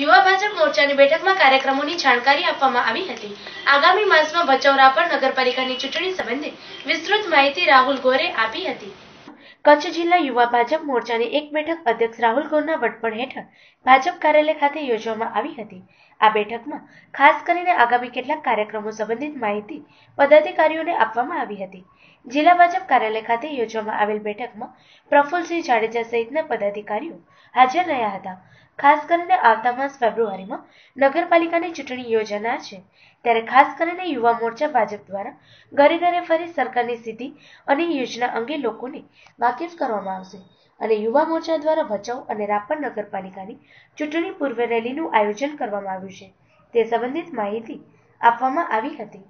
યુવા ભાજપ મોરચાની બેઠકમાં કાર્યક્રમોની જાણકારી આપવામાં આવી હતી આગામી માસમાં ભચાઉ રાપર નગરપાલિકાની ચૂંટણી સંબંધે વિસ્તૃત માહિતી રાહુલ ગોરે આપી હતી કચ્છ જિલ્લા યુવા ભાજપ મોરચાની એક બેઠક અધ્યક્ષ રાહુલ ગોરના વડપણ હેઠળ ભાજપ કાર્યાલય ખાતે યોજવામાં આવી હતી આ બેઠકમાં ખાસ કરીને આગામી કેટલાક કાર્યક્રમો સંબંધિત માહિતી પદાધિકારીઓને આપવામાં આવી હતી જિલ્લા ભાજપ કાર્યાલય ખાતે યોજવામાં આવેલ બેઠકમાં પ્રફુલસિંહ જાડેજા સહિતના પદાધિકારીઓ હાજર રહ્યા હતા ખાસ કરીને આવતા માસ ફેબ્રુઆરીમાં નગરપાલિકાની ચૂંટણી યોજાનાર છે ત્યારે ખાસ કરીને યુવા મોરચા ભાજપ દ્વારા ઘરે ઘરે ફરી સરકારની સ્થિતિ અને યોજના અંગે લોકોને વાકેફ કરવામાં આવશે અને યુવા મોરચા દ્વારા ભચાઉ અને રાપર નગરપાલિકાની ચૂંટણી પૂર્વે રેલીનું આયોજન કરવામાં આવ્યું છે તે સંબંધિત માહિતી આપવામાં આવી હતી